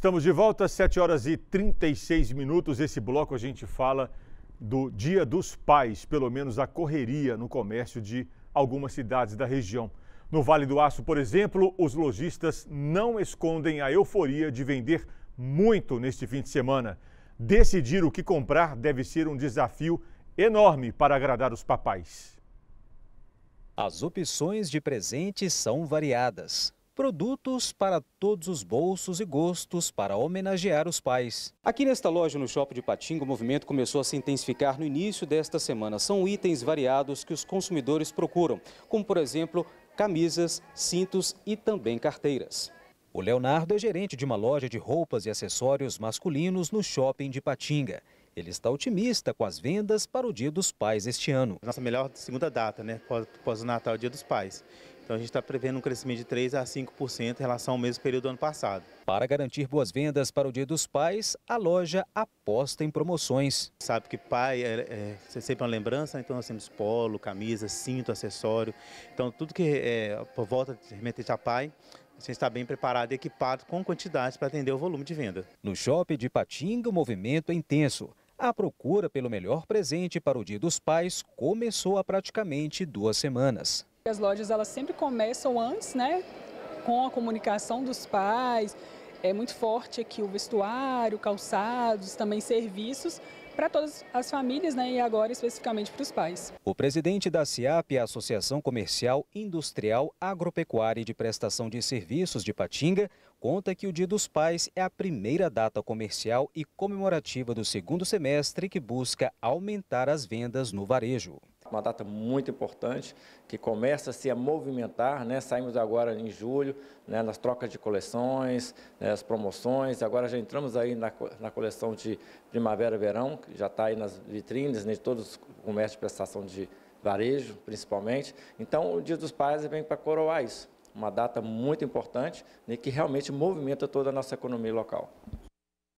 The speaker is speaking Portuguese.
Estamos de volta, 7 horas e 36 minutos. Esse bloco a gente fala do Dia dos Pais, pelo menos a correria no comércio de algumas cidades da região. No Vale do Aço, por exemplo, os lojistas não escondem a euforia de vender muito neste fim de semana. Decidir o que comprar deve ser um desafio enorme para agradar os papais. As opções de presentes são variadas. Produtos para todos os bolsos e gostos para homenagear os pais. Aqui nesta loja no Shopping de Patinga, o movimento começou a se intensificar no início desta semana. São itens variados que os consumidores procuram, como por exemplo, camisas, cintos e também carteiras. O Leonardo é gerente de uma loja de roupas e acessórios masculinos no Shopping de Patinga. Ele está otimista com as vendas para o Dia dos Pais este ano. Nossa melhor segunda data, né? Pós-Natal, pós Dia dos Pais. Então a gente está prevendo um crescimento de 3 a 5% em relação ao mesmo período do ano passado. Para garantir boas vendas para o Dia dos Pais, a loja aposta em promoções. Sabe que pai é, é, é sempre uma lembrança, né? então nós temos polo, camisa, cinto, acessório. Então tudo que é, por volta de remetente a pai, Você está bem preparado e equipado com quantidades para atender o volume de venda. No shopping de Patinga, o movimento é intenso. A procura pelo melhor presente para o Dia dos Pais começou há praticamente duas semanas. As lojas elas sempre começam antes, né, com a comunicação dos pais. É muito forte aqui o vestuário, calçados, também serviços para todas as famílias né, e agora especificamente para os pais. O presidente da CIAP, a Associação Comercial Industrial Agropecuária e de Prestação de Serviços de Patinga, conta que o Dia dos Pais é a primeira data comercial e comemorativa do segundo semestre que busca aumentar as vendas no varejo uma data muito importante, que começa -se a se movimentar, né? saímos agora em julho, né? nas trocas de coleções, né? as promoções, agora já entramos aí na, na coleção de primavera-verão, que já está aí nas vitrines né? de todos os comércios de prestação de varejo, principalmente. Então, o Dia dos Pais vem para coroar isso, uma data muito importante né? que realmente movimenta toda a nossa economia local.